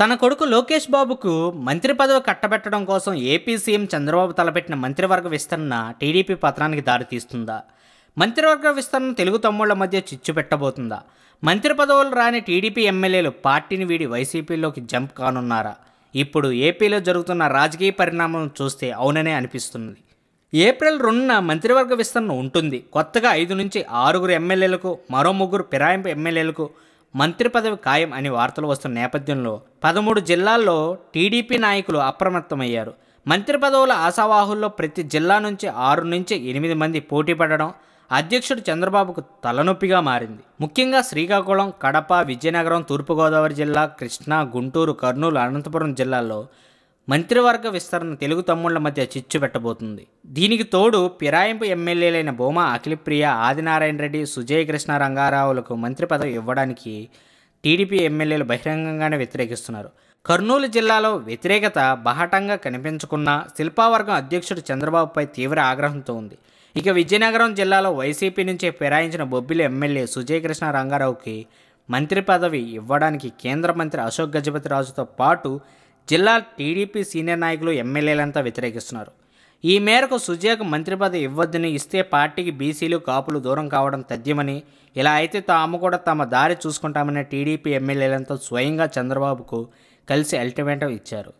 తన కొడుకు లోకేష్ బాబుకు మంత్రి పదవి కట్టబెట్టడం కోసం ఏపీ సీఎం చంద్రబాబు తలపెట్టిన మంత్రివర్గ విస్తరణ టీడీపీ పత్రానికి దారితీస్తుందా మంత్రివర్గ విస్తరణ తెలుగు తమ్ముళ్ల మధ్య చిచ్చు పెట్టబోతుందా మంత్రి పదవులు రాని టీడీపీ ఎమ్మెల్యేలు పార్టీని వీడి వైసీపీలోకి జంప్ కానున్నారా ఇప్పుడు ఏపీలో జరుగుతున్న రాజకీయ పరిణామం చూస్తే అవుననే అనిపిస్తుంది ఏప్రిల్ రెండున మంత్రివర్గ విస్తరణ ఉంటుంది కొత్తగా ఐదు నుంచి ఆరుగురు ఎమ్మెల్యేలకు మరో ముగ్గురు పిరాయింపు ఎమ్మెల్యేలకు మంత్రి పదవి ఖాయం అనే వార్తలు వస్తున్న నేపథ్యంలో పదమూడు జిల్లాల్లో టీడీపీ నాయకులు అప్రమత్తమయ్యారు మంత్రి పదవుల ఆశావాహుల్లో ప్రతి జిల్లా నుంచి ఆరు నుంచి ఎనిమిది మంది పోటీ పడడం అధ్యక్షుడు చంద్రబాబుకు తలనొప్పిగా మారింది ముఖ్యంగా శ్రీకాకుళం కడప విజయనగరం తూర్పుగోదావరి జిల్లా కృష్ణా గుంటూరు కర్నూలు అనంతపురం జిల్లాల్లో మంత్రివర్గ విస్తరణ తెలుగు తమ్ముళ్ల మధ్య చిచ్చు పెట్టబోతుంది దీనికి తోడు పిరాయింపు ఎమ్మెల్యేలైన భూమా అఖిలప్రియ ఆదినారాయణ రెడ్డి సుజయ్ కృష్ణ రంగారావులకు మంత్రి పదవి ఇవ్వడానికి టీడీపీ ఎమ్మెల్యేలు బహిరంగంగానే వ్యతిరేకిస్తున్నారు కర్నూలు జిల్లాలో వ్యతిరేకత బహటంగా కనిపించకున్న శిల్పావర్గం అధ్యక్షుడు చంద్రబాబుపై తీవ్ర ఆగ్రహంతో ఉంది ఇక విజయనగరం జిల్లాలో వైసీపీ నుంచి ఫిరాయించిన బొబ్బిలి ఎమ్మెల్యే సుజయ్ కృష్ణ రంగారావుకి మంత్రి పదవి ఇవ్వడానికి కేంద్ర మంత్రి అశోక్ గజపతి రాజుతో పాటు జిల్లా టీడీపీ సీనియర్ నాయకులు ఎమ్మెల్యేలంతా వ్యతిరేకిస్తున్నారు ఈ మేరకు సుజయకు మంత్రి పదవి ఇవ్వద్దని ఇస్తే పార్టీకి బీసీలు కాపులు దూరం కావడం తథ్యమని ఇలా అయితే తాము కూడా తమ దారి చూసుకుంటామని టీడీపీ ఎమ్మెల్యేలంతా స్వయంగా చంద్రబాబుకు కలిసి అల్టిమేటం ఇచ్చారు